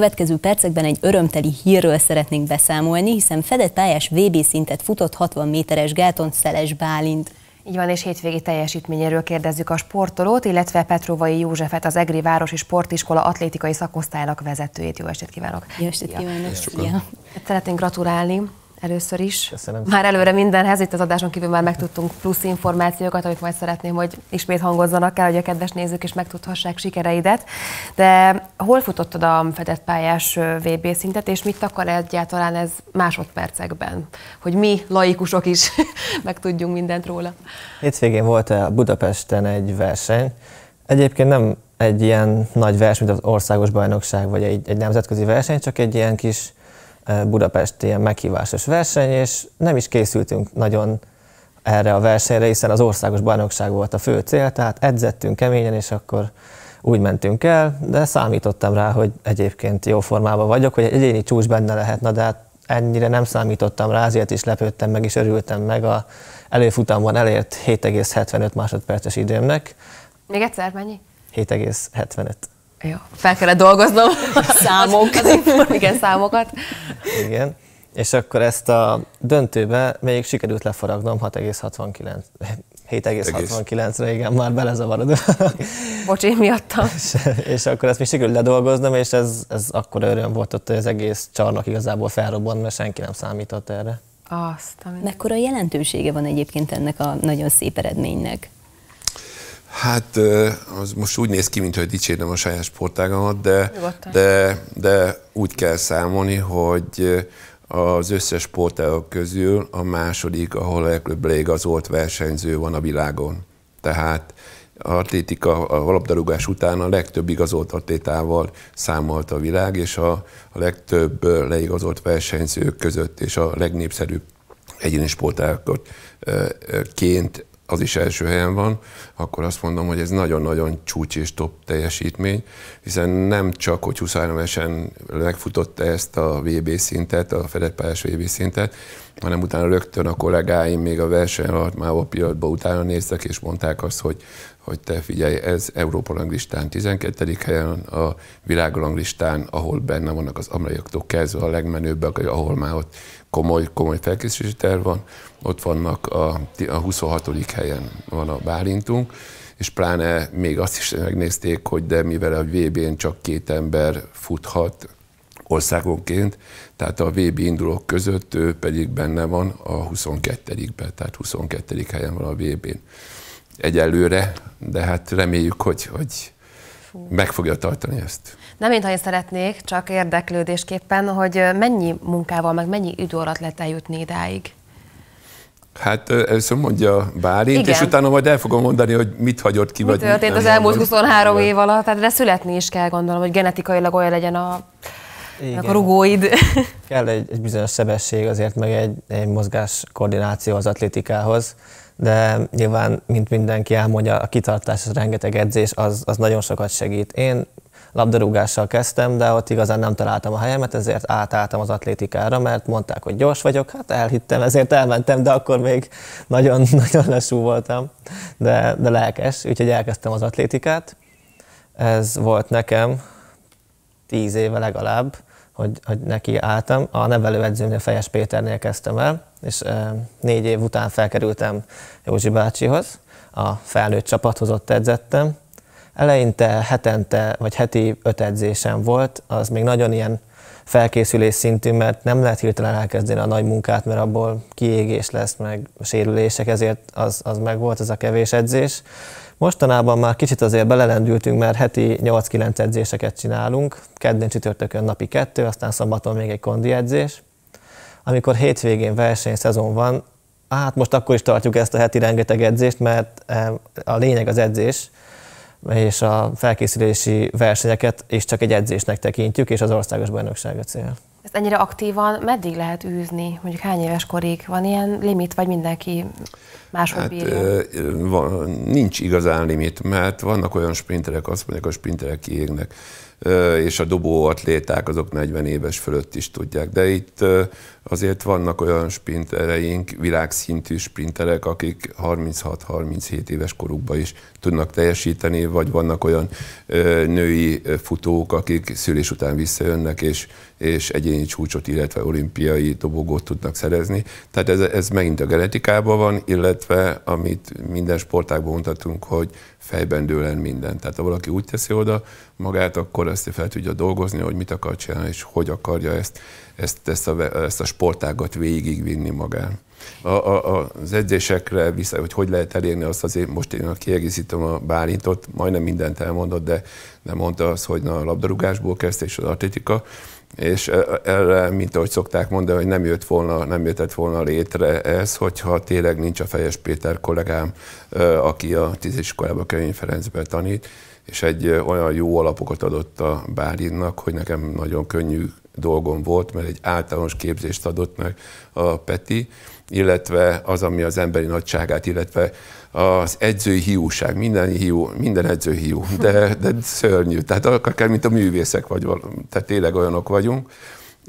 következő percekben egy örömteli hírről szeretnénk beszámolni, hiszen fedett pályás VB szintet futott 60 méteres gáton Szeles Bálint. Így van, és hétvégi teljesítményéről kérdezzük a sportolót, illetve Petrovai Józsefet, az Egri Városi Sportiskola atlétikai szakosztálynak vezetőjét. Jó estét kívánok! Jó estét kívánok! Ja. Szeretnénk gratulálni először is. Köszönöm. Már előre mindenhez, itt az adáson kívül már megtudtunk plusz információkat, amit majd szeretném, hogy ismét hangozzanak el, hogy a kedves nézők is megtudhassák sikereidet. De hol futottad a fedett pályás VB szintet, és mit akar egyáltalán ez másodpercekben? Hogy mi, laikusok is megtudjunk mindent róla. Hétvégén volt a Budapesten egy verseny. Egyébként nem egy ilyen nagy verseny, mint az országos bajnokság, vagy egy, egy nemzetközi verseny, csak egy ilyen kis Budapesti ilyen meghívásos verseny, és nem is készültünk nagyon erre a versenyre, hiszen az országos bajnokság volt a fő cél, tehát edzettünk keményen, és akkor úgy mentünk el, de számítottam rá, hogy egyébként jó formában vagyok, hogy egy egyéni csúcs benne lehet, na de hát ennyire nem számítottam rá, azért is lepődtem meg, és örültem meg a előfutamban elért 7,75 másodperces időmnek. Még egyszer mennyi? 7,75. Jó. Fel kellett dolgoznom számok. az, az, igen, számokat. Igen. És akkor ezt a döntőbe még sikerült leforagnom 6,69. 7,69-re, igen, már belezavarod. Bocs, én miattam. És, és akkor ezt még sikerült ledolgoznom, és ez, ez akkor öröm volt ott, hogy az egész csarnok igazából felrobbant, mert senki nem számított erre. Azt, ami... Mekkora jelentősége van egyébként ennek a nagyon szép eredménynek? Hát az most úgy néz ki, mintha dicsérnem a saját sportágamat, de, de, de úgy kell számolni, hogy az összes sportág közül a második, ahol legtöbb volt versenyző van a világon. Tehát a atlétika, a labdarúgás után a legtöbb igazolt atlétával számolt a világ, és a, a legtöbb leigazolt versenyzők között, és a legnépszerűbb egyéni sportákat ként az is első helyen van, akkor azt mondom, hogy ez nagyon-nagyon csúcs és top teljesítmény, hiszen nem csak, hogy 23-esen megfutotta ezt a VB szintet, a fedett pályás VB szintet, hanem utána rögtön a kollégáim még a verseny alatt már a pillanatban utána néztek, és mondták azt, hogy, hogy te figyelj, ez Európa Langlistán 12. helyen, a világranglistán, ahol benne vannak az amerikaiaktól kezdve a legmenőbbek, ahol már ott komoly, komoly felkészülési terv van, ott vannak a, a 26. helyen van a Bálintunk, és pláne még azt is megnézték, hogy de mivel a VB-n csak két ember futhat országonként, tehát a VB indulók között ő pedig benne van a 22-ben, tehát 22. helyen van a VB-n. Egyelőre, de hát reméljük, hogy, hogy meg fogja tartani ezt. Nem én, ha én szeretnék, csak érdeklődésképpen, hogy mennyi munkával, meg mennyi idő alatt lehet eljutni idáig? Hát először mondja Bálint, Igen. és utána majd el fogom mondani, hogy mit hagyott ki, mi vagy történt az elmúlt 23 év alatt, tehát de születni is kell gondolom, hogy genetikailag olyan legyen a, Igen. a rugóid. Kell egy, egy bizonyos sebesség azért, meg egy, egy mozgás koordináció az atlétikához, de nyilván, mint mindenki elmondja, a kitartás, az rengeteg edzés, az, az nagyon sokat segít. Én labdarúgással kezdtem, de ott igazán nem találtam a helyemet, ezért átálltam az atlétikára, mert mondták, hogy gyors vagyok, hát elhittem, ezért elmentem, de akkor még nagyon-nagyon lesú voltam, de, de lelkes, úgyhogy elkezdtem az atlétikát. Ez volt nekem tíz éve legalább, hogy, hogy neki álltam. A nevelőedzőmnél Fejes Péternél kezdtem el, és négy év után felkerültem Józsi bácsihoz, a felnőtt csapathoz ott edzettem, Eleinte hetente vagy heti öt edzésem volt, az még nagyon ilyen felkészülés szintű, mert nem lehet hirtelen elkezdeni a nagy munkát, mert abból kiégés lesz, meg sérülések, ezért az, az meg volt ez a kevés edzés. Mostanában már kicsit azért belelendültünk, mert heti 8-9 edzéseket csinálunk, kedden csütörtökön napi kettő, aztán szombaton még egy kondi edzés. Amikor hétvégén szezon van, hát most akkor is tartjuk ezt a heti rengeteg edzést, mert eh, a lényeg az edzés, és a felkészülési versenyeket is csak egy edzésnek tekintjük, és az országos bajnokság a cél. Ezt ennyire aktívan meddig lehet űzni? Mondjuk hány éves korig? Van ilyen limit, vagy mindenki máshol hát, bírja? Van, nincs igazán limit, mert vannak olyan sprinterek, azt mondják, a sprinterek kiégnek és a atléták azok 40 éves fölött is tudják. De itt azért vannak olyan sprintereink, világszintű sprinterek, akik 36-37 éves korukban is tudnak teljesíteni, vagy vannak olyan női futók, akik szülés után visszajönnek, és, és egyéni csúcsot, illetve olimpiai dobogót tudnak szerezni. Tehát ez, ez megint a genetikában van, illetve amit minden sportágban mutatunk, hogy fejben el minden. Tehát ha valaki úgy teszi oda magát, akkor ezt fel tudja dolgozni, hogy mit akar csinálni, és hogy akarja ezt, ezt, ezt, a, ezt a sportágat végigvinni magán. A, a, az edzésekre vissza, hogy hogy lehet elérni azt azért, most én kiegészítem a Bálintot, majdnem mindent elmondott, de, de mondta az, hogy na, a labdarúgásból kezdte és az atlétika, és erre, mint ahogy szokták mondani, hogy nem jött volna, nem jöttett volna létre ez, hogyha tényleg nincs a Fejes Péter kollégám, aki a tíziskolában Kevin Ferencben tanít, és egy olyan jó alapokat adott a Bálinnak, hogy nekem nagyon könnyű dolgom volt, mert egy általános képzést adott meg a Peti, illetve az, ami az emberi nagyságát, illetve az edzői hiúság, minden, hiú, minden edző hiú, de, de szörnyű, tehát akár mint a művészek vagy, tehát tényleg olyanok vagyunk,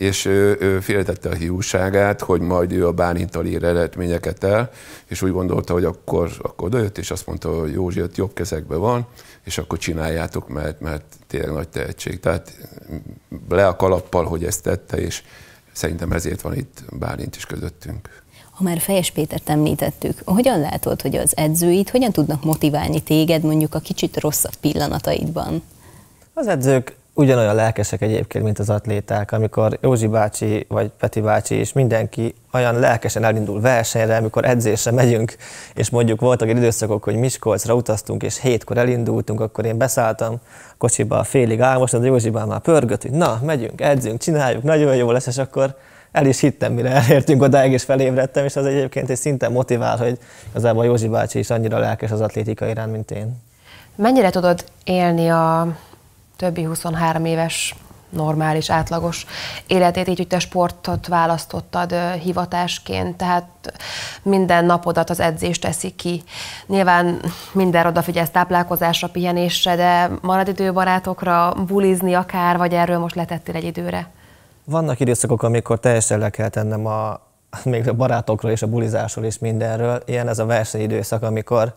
és ő, ő félretette a hiúságát, hogy majd ő a Bálintal ír eredményeket el, és úgy gondolta, hogy akkor, akkor odajött, és azt mondta, hogy Józsi, ott jobb kezekben van, és akkor csináljátok, mert, mert tényleg nagy tehetség. Tehát le a kalappal, hogy ezt tette, és szerintem ezért van itt Bálint is közöttünk. Ha már Fejes Pétert említettük, hogyan látod, hogy az edzőit, hogyan tudnak motiválni téged mondjuk a kicsit rosszabb pillanataidban? Az edzők ugyanolyan lelkesek egyébként, mint az atléták, amikor Józsi bácsi vagy Peti bácsi és mindenki olyan lelkesen elindul versenyre, amikor edzésre megyünk, és mondjuk voltak egy időszakok, hogy Miskolcra utaztunk, és hétkor elindultunk, akkor én beszálltam kocsiba a félig álmos, Józsi Józsibán már pörgött, hogy na, megyünk, edzünk, csináljuk, nagyon jó lesz, és akkor el is hittem, mire elértünk odáig, és felébredtem, és az egyébként egy szinten motivál, hogy igazából Józsi bácsi is annyira lelkes az atlétika iránt, mint én. Mennyire tudod élni a többi 23 éves normális, átlagos életét, így, hogy te sportot választottad hivatásként, tehát minden napodat az edzés teszi ki. Nyilván minden odafigyelsz táplálkozásra, pihenésre, de marad idő barátokra, bulizni akár, vagy erről most letettél egy időre? Vannak időszakok, amikor teljesen le kell tennem a, még a barátokról és a bulizásról és mindenről. Ilyen ez a versenyidőszak, amikor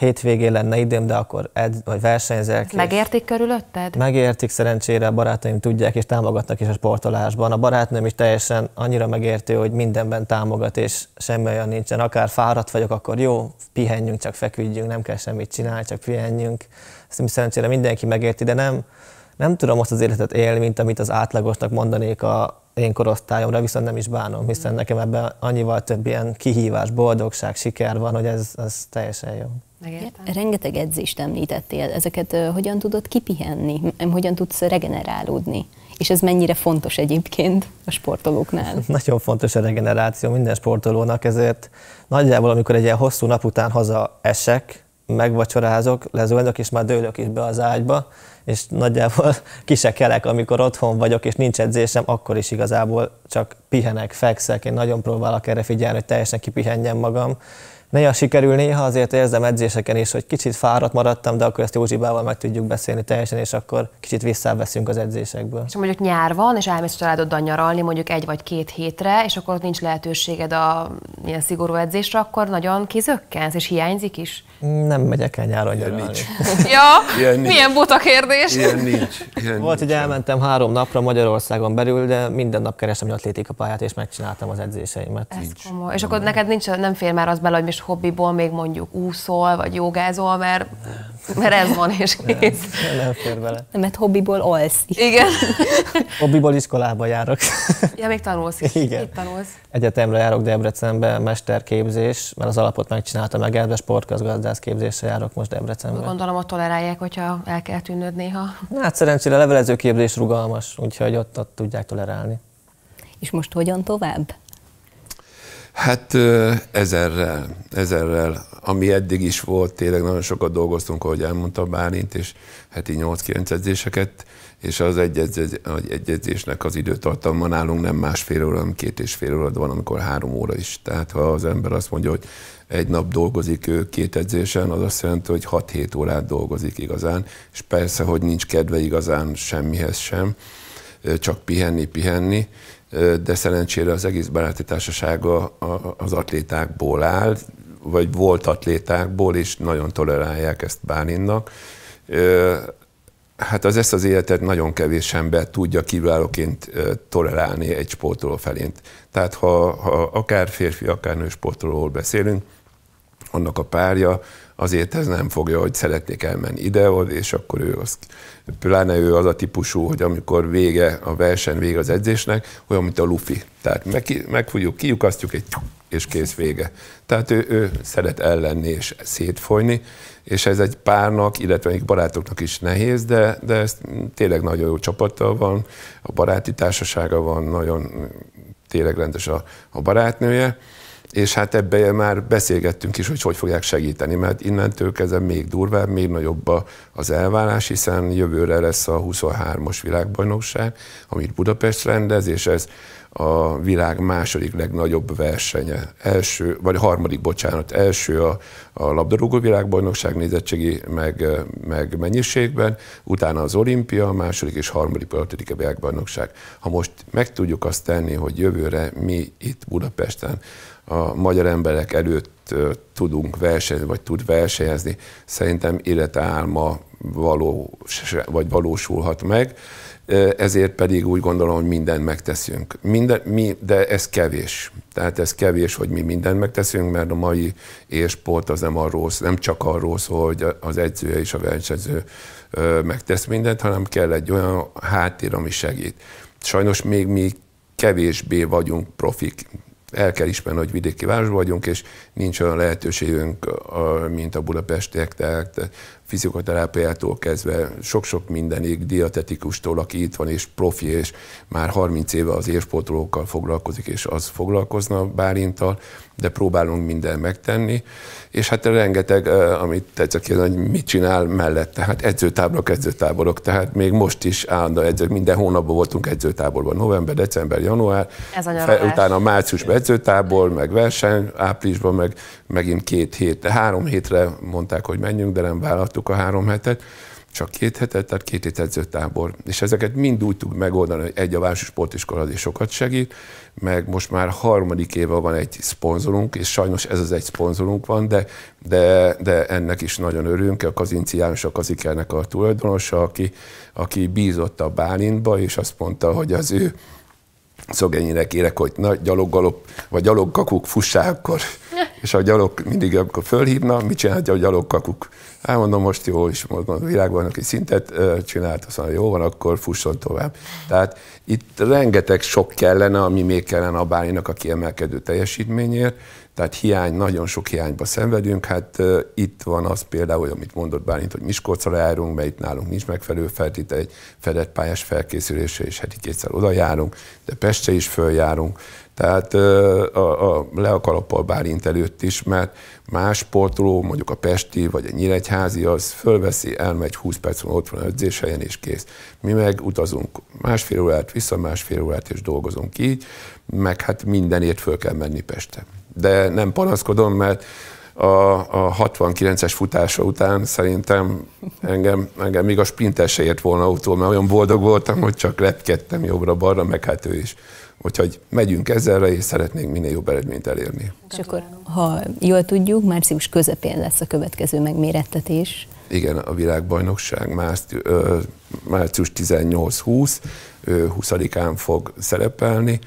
hétvégén lenne időm, de akkor edz, vagy versenyzek. Ezt megértik körülötted? Megértik, szerencsére a barátaim tudják és támogatnak is a sportolásban. A barátnőm is teljesen annyira megértő, hogy mindenben támogat, és semmi olyan nincsen. Akár fáradt vagyok, akkor jó, pihenjünk, csak feküdjünk, nem kell semmit csinálni, csak pihenjünk. Ezt szerencsére mindenki megérti, de nem, nem tudom azt az életet élni, mint amit az átlagosnak mondanék a én korosztályomra, viszont nem is bánom, hiszen nekem ebben annyival több ilyen kihívás, boldogság, siker van, hogy ez, ez teljesen jó. Megértem. rengeteg edzést említettél, ezeket uh, hogyan tudod kipihenni, hogyan tudsz regenerálódni? És ez mennyire fontos egyébként a sportolóknál? Nagyon fontos a regeneráció minden sportolónak, ezért nagyjából, amikor egy ilyen hosszú nap után haza esek, megvacsorázok, lezöldök, és már dőlök is be az ágyba, és nagyjából kelek, amikor otthon vagyok, és nincs edzésem, akkor is igazából csak pihenek, fekszek, én nagyon próbálok erre figyelni, hogy teljesen kipihenjem magam, Néha sikerül, néha azért érzem edzéseken is, hogy kicsit fáradt maradtam, de akkor ezt Józsibával meg tudjuk beszélni teljesen, és akkor kicsit visszaveszünk az edzésekből. És mondjuk nyár van, és elmész családoddal nyaralni mondjuk egy vagy két hétre, és akkor ott nincs lehetőséged a ilyen szigorú edzésre, akkor nagyon kizökkensz, és hiányzik is? Mm, nem megyek el nyáron ilyen nyaralni. Nincs. ja, ilyen nincs. milyen buta kérdés. Ilyen nincs. Ilyen Volt, nincs. hogy elmentem három napra Magyarországon belül, de minden nap kerestem a pályát és megcsináltam az edzéseimet. Ez És akkor neked nincs, nem fér már az bele, hogy most hobbiból még mondjuk úszol, vagy jogázol, mert, mert ez van és kész. Nem, nem fér bele. Nem, mert hobbiból alszik. Igen. hobbiból iskolába járok. ja, még tanulsz is. Igen. Itt tanulsz. Egyetemre járok Debrecenbe, mesterképzés, mert az alapot megcsináltam meg, elbe sportgazdász képzésre járok most Debrecenbe. Gondolom, ott tolerálják, hogyha el kell tűnöd néha. Hát szerencsére a levelező képzés rugalmas, úgyhogy ott, ott tudják tolerálni. És most hogyan tovább? Hát ezerrel, ezerrel, ami eddig is volt, tényleg nagyon sokat dolgoztunk, ahogy elmondta Bálint, és heti 8-9 edzéseket, és az egyezésnek az időtartalma nálunk nem másfél óra, hanem két és fél óra, van, amikor három óra is. Tehát ha az ember azt mondja, hogy egy nap dolgozik ő két edzésen, az azt jelenti, hogy 6-7 órát dolgozik igazán, és persze, hogy nincs kedve igazán semmihez sem, csak pihenni, pihenni, de szerencsére az egész baráti társasága az atlétákból áll, vagy volt atlétákból, és nagyon tolerálják ezt Bálinnak. Hát az ezt az életet nagyon kevés ember tudja kiválóként tolerálni egy sportoló felént. Tehát ha, ha akár férfi, akár nő sportolóról beszélünk, annak a párja azért ez nem fogja, hogy szeretnék elmenni ide és akkor ő az pláne ő az a típusú, hogy amikor vége a verseny, vége az edzésnek, olyan, mint a lufi. Tehát meg, megfújjuk, kiukasztjuk, egy és kész vége. Tehát ő, ő szeret ellenni és szétfolyni, és ez egy párnak, illetve egy barátoknak is nehéz, de, de ez tényleg nagyon jó csapattal van, a baráti társasága van, nagyon tényleg rendes a, a barátnője, és hát ebbe már beszélgettünk is, hogy hogy fogják segíteni, mert innentől kezdve még durvább, még nagyobb az elvárás, hiszen jövőre lesz a 23-as világbajnokság, amit Budapest rendez, és ez a világ második legnagyobb versenye. Első, vagy harmadik, bocsánat, első a, a labdarúgó világbajnokság nézettségi, meg, meg mennyiségben, utána az olimpia, a második és harmadik, ötödik a világbajnokság. Ha most meg tudjuk azt tenni, hogy jövőre mi itt Budapesten a magyar emberek előtt tudunk versenyezni, vagy tud versenyezni, szerintem életálma való, vagy valósulhat meg ezért pedig úgy gondolom, hogy mindent megteszünk. Minden, mi, de ez kevés. Tehát ez kevés, hogy mi mindent megteszünk, mert a mai élsport az nem arról nem csak arról szól, hogy az edzője és a versenyző megtesz mindent, hanem kell egy olyan háttér, ami segít. Sajnos még mi kevésbé vagyunk profik. El kell ismerni, hogy vidéki város vagyunk, és nincs olyan lehetőségünk, mint a budapestiek, tehát fizikoterápiától kezdve sok-sok mindenig, dietetikustól, aki itt van és profi, és már 30 éve az érsportolókkal foglalkozik, és az foglalkozna Bálintal, de próbálunk mindent megtenni, és hát rengeteg, amit tetszik, hogy mit csinál mellette, hát edzőtáborok, edzőtáborok, tehát még most is állandó edzők, minden hónapban voltunk edzőtáborban, november, december, január, Ez fe, utána márciusban edzőtábor, meg verseny, áprilisban meg megint két hét, három hétre mondták, hogy menjünk, de nem vállaltuk, csináltuk a három hetet, csak két hetet, tehát két hét edzőtábor. És ezeket mind úgy tudjuk megoldani, hogy egy a Városi Sportiskola is sokat segít, meg most már harmadik éve van egy szponzorunk, és sajnos ez az egy szponzorunk van, de, de, de ennek is nagyon örülünk, a Kazinci János, a Kazikernek a tulajdonosa, aki, aki bízott a Bálintba, és azt mondta, hogy az ő szogényének érek, hogy nagy gyaloggalop, vagy gyalogkakuk fussák, akkor és a gyalog mindig, amikor fölhívna, mit csinált a gyalog kakuk? Hát mondom, most jó, és mondom, a világban, aki szintet csinált, azt mondja, jó van, akkor fusson tovább. Tehát itt rengeteg sok kellene, ami még kellene a Bálinak a kiemelkedő teljesítményért, tehát hiány, nagyon sok hiányba szenvedünk. Hát uh, itt van az például, amit mondott Bálint, hogy Miskolcra járunk, mert itt nálunk nincs megfelelő feltétel egy fedett pályás felkészülése, és heti kétszer oda járunk, de Pestre is följárunk tehát a, a, le a kalappal Bálint előtt is, mert más sportoló, mondjuk a Pesti vagy a Nyíregyházi, az fölveszi, elmegy 20 perc múlva ott van helyen és kész. Mi meg utazunk másfél órát, vissza másfél órát és dolgozunk így, meg hát mindenért föl kell menni Peste. De nem panaszkodom, mert a, a 69-es futása után szerintem engem, engem még a sprinter se ért volna autó, mert olyan boldog voltam, hogy csak repkedtem jobbra-balra, meg hát ő is Úgyhogy megyünk ezzelre, és szeretnénk minél jobb eredményt elérni. És akkor, ha jól tudjuk, március közepén lesz a következő megmérettetés. Igen, a világbajnokság március, március 18-20, 20-án fog szerepelni,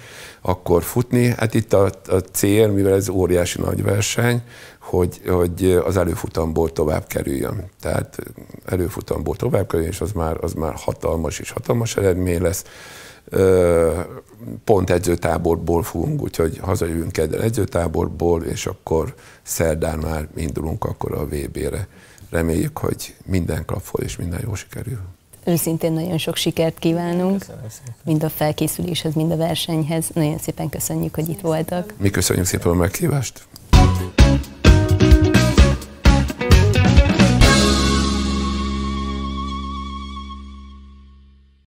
akkor futni. Hát itt a, a cél, mivel ez óriási nagy verseny, hogy, hogy az előfutamból tovább kerüljön. Tehát előfutamból tovább kerüljön, és az már, az már hatalmas és hatalmas eredmény lesz pont edzőtáborból fogunk, úgyhogy hazajövünk kedden edzőtáborból, és akkor szerdán már indulunk akkor a VB-re. Reméljük, hogy minden klapfol és minden jó sikerül. Őszintén nagyon sok sikert kívánunk, mind a felkészüléshez, mind a versenyhez. Nagyon szépen köszönjük, hogy itt voltak. Mi köszönjük szépen a meghívást.